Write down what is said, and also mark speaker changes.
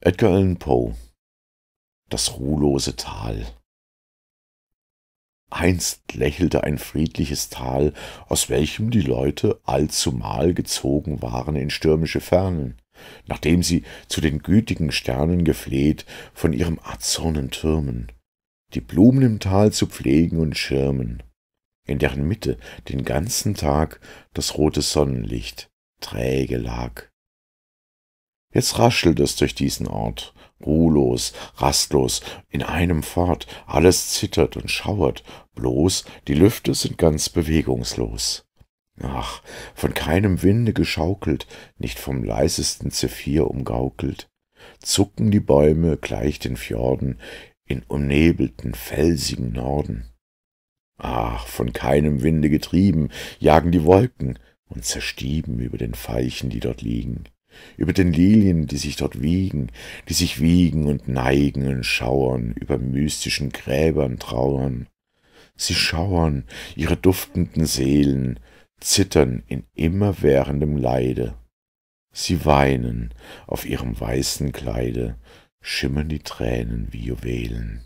Speaker 1: Edgar Allan Poe Das ruhlose Tal Einst lächelte ein friedliches Tal, aus welchem die Leute allzumal gezogen waren in stürmische Fernen, nachdem sie zu den gütigen Sternen gefleht von ihrem azurnen Türmen, die Blumen im Tal zu pflegen und schirmen, in deren Mitte den ganzen Tag das rote Sonnenlicht träge lag. Jetzt raschelt es durch diesen Ort, ruhlos, rastlos, in einem fort, alles zittert und schauert, bloß die Lüfte sind ganz bewegungslos. Ach, von keinem Winde geschaukelt, nicht vom leisesten Zephyr umgaukelt, zucken die Bäume gleich den Fjorden in umnebelten, felsigen Norden. Ach, von keinem Winde getrieben, jagen die Wolken und zerstieben über den Feichen, die dort liegen über den Lilien, die sich dort wiegen, die sich wiegen und neigen und schauern, über mystischen Gräbern trauern. Sie schauern, ihre duftenden Seelen zittern in immerwährendem Leide. Sie weinen, auf ihrem weißen Kleide schimmern die Tränen wie Juwelen.